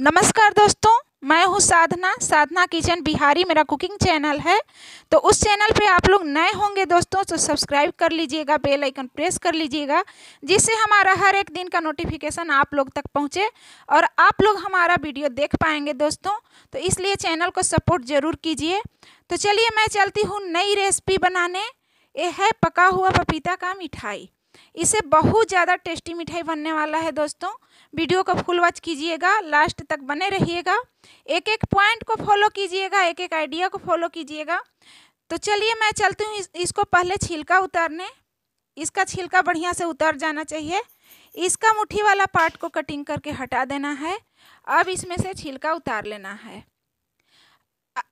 नमस्कार दोस्तों मैं हूँ साधना साधना किचन बिहारी मेरा कुकिंग चैनल है तो उस चैनल पे आप लोग नए होंगे दोस्तों तो सब्सक्राइब कर लीजिएगा बेल आइकन प्रेस कर लीजिएगा जिससे हमारा हर एक दिन का नोटिफिकेशन आप लोग तक पहुँचे और आप लोग हमारा वीडियो देख पाएंगे दोस्तों तो इसलिए चैनल को सपोर्ट ज़रूर कीजिए तो चलिए मैं चलती हूँ नई रेसिपी बनाने ये है पका हुआ पपीता का मिठाई इसे बहुत ज़्यादा टेस्टी मिठाई बनने वाला है दोस्तों वीडियो को फुल वॉच कीजिएगा लास्ट तक बने रहिएगा एक एक पॉइंट को फॉलो कीजिएगा एक एक आइडिया को फॉलो कीजिएगा तो चलिए मैं चलती हूँ इस, इसको पहले छिलका उतारने इसका छिलका बढ़िया से उतर जाना चाहिए इसका मुट्ठी वाला पार्ट को कटिंग करके हटा देना है अब इसमें से छिलका उतार लेना है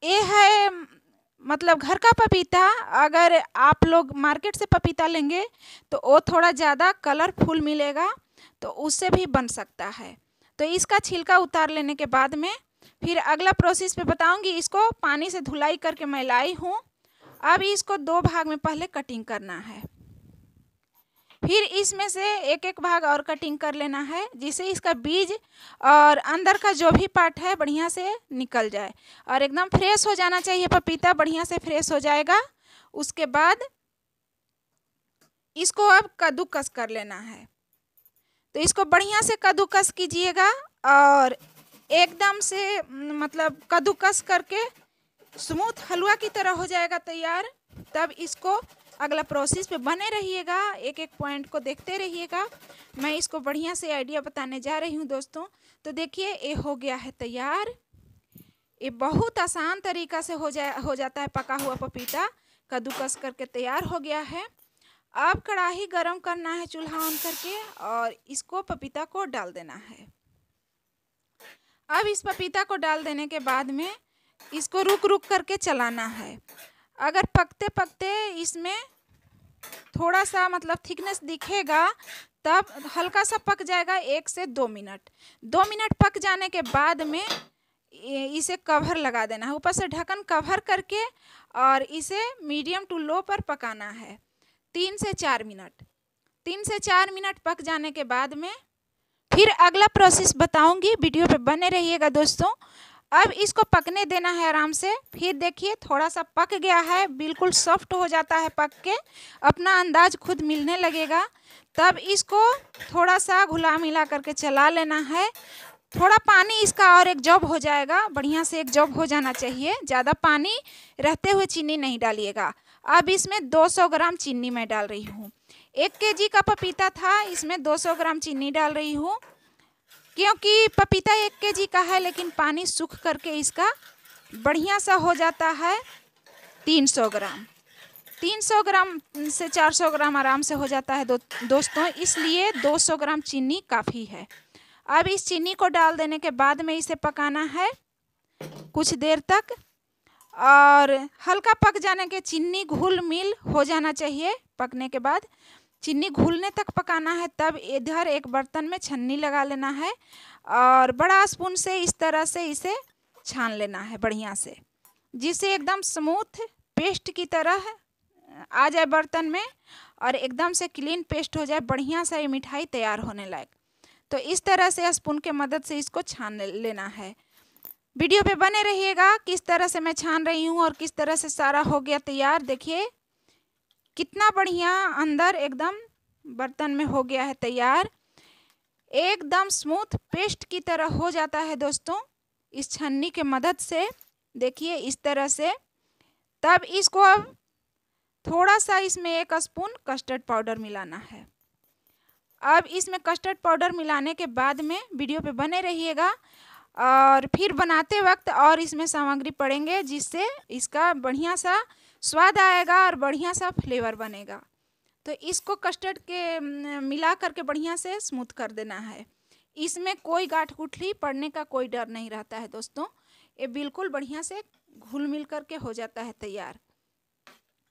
ये है मतलब घर का पपीता अगर आप लोग मार्केट से पपीता लेंगे तो वो थोड़ा ज़्यादा कलरफुल मिलेगा तो उससे भी बन सकता है तो इसका छिलका उतार लेने के बाद में फिर अगला प्रोसेस पे बताऊंगी इसको पानी से धुलाई करके मैं लाई हूँ अब इसको दो भाग में पहले कटिंग करना है फिर इसमें से एक एक भाग और कटिंग कर लेना है जिससे इसका बीज और अंदर का जो भी पार्ट है बढ़िया से निकल जाए और एकदम फ्रेश हो जाना चाहिए पपीता बढ़िया से फ्रेश हो जाएगा उसके बाद इसको अब कद्दूकस कर लेना है तो इसको बढ़िया से कद्दूकस कीजिएगा और एकदम से हम्म, मतलब कद्दूकस करके स्मूथ हलवा की तरह हो जाएगा तैयार तब इसको अगला प्रोसेस पे बने रहिएगा एक एक पॉइंट को देखते रहिएगा मैं इसको बढ़िया से आइडिया बताने जा रही हूँ दोस्तों तो देखिए ये हो गया है तैयार ये बहुत आसान तरीका से हो जा हो जाता है पका हुआ पपीता कद्दूकस करके तैयार हो गया है अब कढ़ाही गरम करना है चूल्हा ऑन करके और इसको पपीता को डाल देना है अब इस पपीता को डाल देने के बाद में इसको रुक रुक करके चलाना है अगर पकते पकते इसमें थोड़ा सा मतलब थिकनेस दिखेगा तब हल्का सा पक जाएगा एक से दो मिनट दो मिनट पक जाने के बाद में इसे कवर लगा देना है ऊपर से ढक्कन कवर करके और इसे मीडियम टू लो पर पकाना है तीन से चार मिनट तीन से चार मिनट पक जाने के बाद में फिर अगला प्रोसेस बताऊंगी वीडियो पे बने रहिएगा दोस्तों अब इसको पकने देना है आराम से फिर देखिए थोड़ा सा पक गया है बिल्कुल सॉफ्ट हो जाता है पक के अपना अंदाज खुद मिलने लगेगा तब इसको थोड़ा सा घुला मिला करके चला लेना है थोड़ा पानी इसका और एक जॉब हो जाएगा बढ़िया से एक जॉब हो जाना चाहिए ज़्यादा पानी रहते हुए चीनी नहीं डालिएगा अब इसमें 200 ग्राम चीनी मैं डाल रही हूँ एक केजी का पपीता था इसमें 200 ग्राम चीनी डाल रही हूँ क्योंकि पपीता एक केजी का है लेकिन पानी सूख करके इसका बढ़िया सा हो जाता है 300 ग्राम 300 ग्राम से 400 ग्राम आराम से हो जाता है दो, दोस्तों इसलिए 200 ग्राम चीनी काफ़ी है अब इस चीनी को डाल देने के बाद में इसे पकाना है कुछ देर तक और हल्का पक जाने के चीनी घुल मिल हो जाना चाहिए पकने के बाद चीनी घुलने तक पकाना है तब इधर एक बर्तन में छन्नी लगा लेना है और बड़ा स्पून से इस तरह से इसे छान लेना है बढ़िया से जिसे एकदम स्मूथ पेस्ट की तरह आ जाए बर्तन में और एकदम से क्लीन पेस्ट हो जाए बढ़िया सा ये मिठाई तैयार होने लायक तो इस तरह से स्पून के मदद से इसको छान लेना है वीडियो पे बने रहिएगा किस तरह से मैं छान रही हूँ और किस तरह से सारा हो गया तैयार देखिए कितना बढ़िया अंदर एकदम बर्तन में हो गया है तैयार एकदम स्मूथ पेस्ट की तरह हो जाता है दोस्तों इस छन्नी के मदद से देखिए इस तरह से तब इसको अब थोड़ा सा इसमें एक स्पून कस्टर्ड पाउडर मिलाना है अब इसमें कस्टर्ड पाउडर मिलाने के बाद में वीडियो पे बने रहिएगा और फिर बनाते वक्त और इसमें सामग्री पड़ेंगे जिससे इसका बढ़िया सा स्वाद आएगा और बढ़िया सा फ्लेवर बनेगा तो इसको कस्टर्ड के मिला करके बढ़िया से स्मूथ कर देना है इसमें कोई गाठ गुठली पड़ने का कोई डर नहीं रहता है दोस्तों ये बिल्कुल बढ़िया से घुल मिल करके हो जाता है तैयार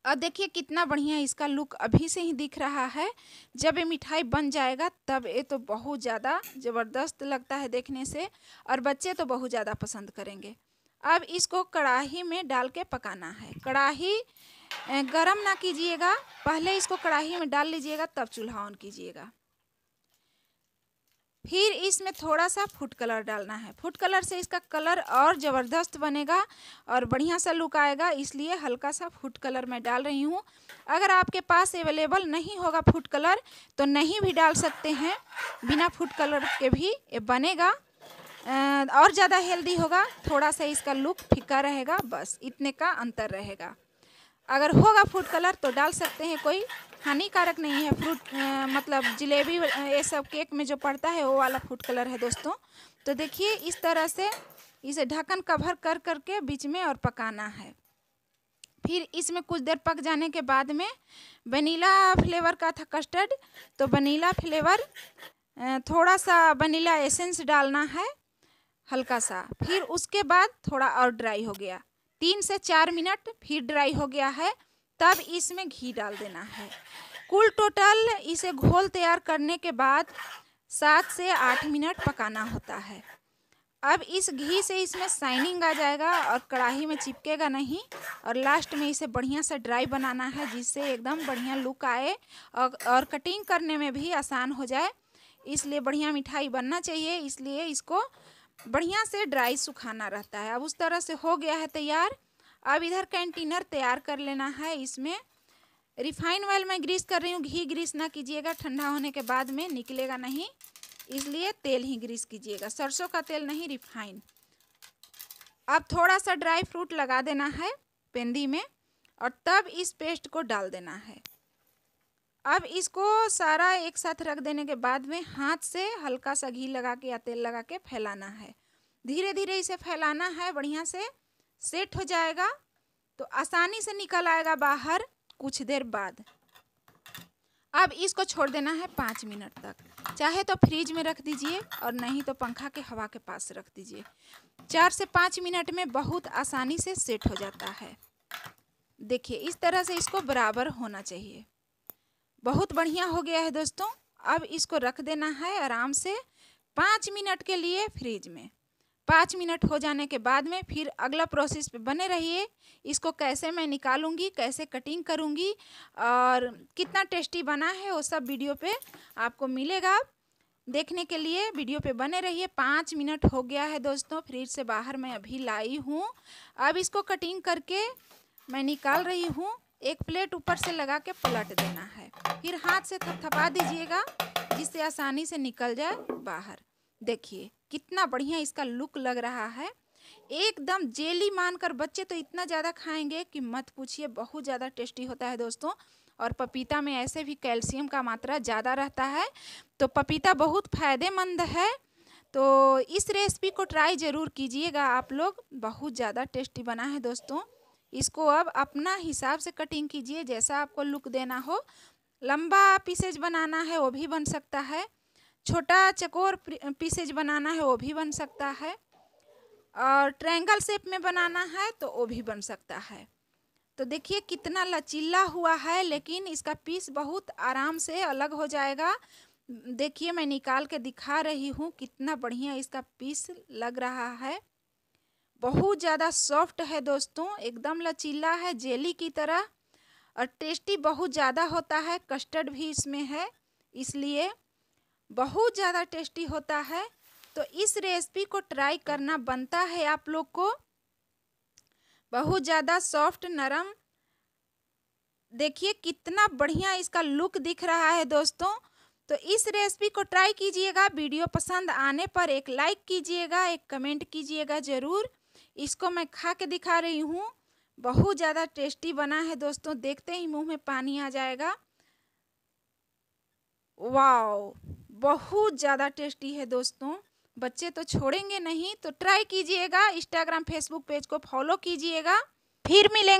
और देखिए कितना बढ़िया इसका लुक अभी से ही दिख रहा है जब ये मिठाई बन जाएगा तब ये तो बहुत ज़्यादा ज़बरदस्त लगता है देखने से और बच्चे तो बहुत ज़्यादा पसंद करेंगे अब इसको कढ़ाही में डाल के पकाना है कढ़ाही गरम ना कीजिएगा पहले इसको कढ़ाही में डाल लीजिएगा तब चूल्हा ऑन कीजिएगा फिर इसमें थोड़ा सा फूड कलर डालना है फूड कलर से इसका कलर और ज़बरदस्त बनेगा और बढ़िया सा लुक आएगा इसलिए हल्का सा फूड कलर मैं डाल रही हूँ अगर आपके पास अवेलेबल नहीं होगा फूड कलर तो नहीं भी डाल सकते हैं बिना फूड कलर के भी ये बनेगा और ज़्यादा हेल्दी होगा थोड़ा सा इसका लुक फिक्का रहेगा बस इतने का अंतर रहेगा अगर होगा फूड कलर तो डाल सकते हैं कोई हानिकारक नहीं है फ्रूट मतलब जलेबी ये सब केक में जो पड़ता है वो वाला फूड कलर है दोस्तों तो देखिए इस तरह से इसे ढक्कन कवर कर करके बीच में और पकाना है फिर इसमें कुछ देर पक जाने के बाद में वनीला फ्लेवर का था कस्टर्ड तो वनीला फ्लेवर थोड़ा सा वनीला एसेंस डालना है हल्का सा फिर उसके बाद थोड़ा और ड्राई हो गया तीन से चार मिनट फिर ड्राई हो गया है तब इसमें घी डाल देना है कुल टोटल इसे घोल तैयार करने के बाद सात से आठ मिनट पकाना होता है अब इस घी से इसमें शाइनिंग आ जाएगा और कढ़ाई में चिपकेगा नहीं और लास्ट में इसे बढ़िया से ड्राई बनाना है जिससे एकदम बढ़िया लुक आए और, और कटिंग करने में भी आसान हो जाए इसलिए बढ़िया मिठाई बनना चाहिए इसलिए इसको बढ़िया से ड्राई सुखाना रहता है अब उस तरह से हो गया है तैयार अब इधर कंटेनर तैयार कर लेना है इसमें रिफाइन ऑयल मैं ग्रीस कर रही हूँ घी ग्रीस ना कीजिएगा ठंडा होने के बाद में निकलेगा नहीं इसलिए तेल ही ग्रीस कीजिएगा सरसों का तेल नहीं रिफाइन अब थोड़ा सा ड्राई फ्रूट लगा देना है पेंदी में और तब इस पेस्ट को डाल देना है अब इसको सारा एक साथ रख देने के बाद में हाथ से हल्का सा घी लगा के या तेल लगा के फैलाना है धीरे धीरे इसे फैलाना है बढ़िया से सेट हो जाएगा तो आसानी से निकल आएगा बाहर कुछ देर बाद अब इसको छोड़ देना है पाँच मिनट तक चाहे तो फ्रिज में रख दीजिए और नहीं तो पंखा के हवा के पास रख दीजिए चार से पाँच मिनट में बहुत आसानी से सेट हो जाता है देखिए इस तरह से इसको बराबर होना चाहिए बहुत बढ़िया हो गया है दोस्तों अब इसको रख देना है आराम से पाँच मिनट के लिए फ्रिज में पाँच मिनट हो जाने के बाद में फिर अगला प्रोसेस पे बने रहिए इसको कैसे मैं निकालूंगी कैसे कटिंग करूंगी और कितना टेस्टी बना है वो सब वीडियो पे आपको मिलेगा देखने के लिए वीडियो पे बने रहिए पाँच मिनट हो गया है दोस्तों फ्रिज से बाहर मैं अभी लाई हूँ अब इसको कटिंग करके मैं निकाल रही हूँ एक प्लेट ऊपर से लगा के पलट देना है फिर हाथ से थपथपा दीजिएगा जिससे आसानी से निकल जाए बाहर देखिए कितना बढ़िया इसका लुक लग रहा है एकदम जेली मानकर बच्चे तो इतना ज़्यादा खाएंगे कि मत पूछिए बहुत ज़्यादा टेस्टी होता है दोस्तों और पपीता में ऐसे भी कैल्शियम का मात्रा ज़्यादा रहता है तो पपीता बहुत फायदेमंद है तो इस रेसिपी को ट्राई ज़रूर कीजिएगा आप लोग बहुत ज़्यादा टेस्टी बना है दोस्तों इसको अब अपना हिसाब से कटिंग कीजिए जैसा आपको लुक देना हो लंबा पीसेज बनाना है वो भी बन सकता है छोटा चकोर पीसेज बनाना है वो भी बन सकता है और ट्रायंगल शेप में बनाना है तो वो भी बन सकता है तो देखिए कितना लचीला हुआ है लेकिन इसका पीस बहुत आराम से अलग हो जाएगा देखिए मैं निकाल के दिखा रही हूँ कितना बढ़िया इसका पीस लग रहा है बहुत ज़्यादा सॉफ्ट है दोस्तों एकदम लचीला है जेली की तरह और टेस्टी बहुत ज़्यादा होता है कस्टर्ड भी इसमें है इसलिए बहुत ज़्यादा टेस्टी होता है तो इस रेसिपी को ट्राई करना बनता है आप लोग को बहुत ज़्यादा सॉफ्ट नरम देखिए कितना बढ़िया इसका लुक दिख रहा है दोस्तों तो इस रेसिपी को ट्राई कीजिएगा वीडियो पसंद आने पर एक लाइक कीजिएगा एक कमेंट कीजिएगा ज़रूर इसको मैं खा के दिखा रही हूँ बहुत ज़्यादा टेस्टी बना है दोस्तों देखते ही मुंह में पानी आ जाएगा वाओ बहुत ज़्यादा टेस्टी है दोस्तों बच्चे तो छोड़ेंगे नहीं तो ट्राई कीजिएगा इंस्टाग्राम फेसबुक पेज को फॉलो कीजिएगा फिर मिलेंगे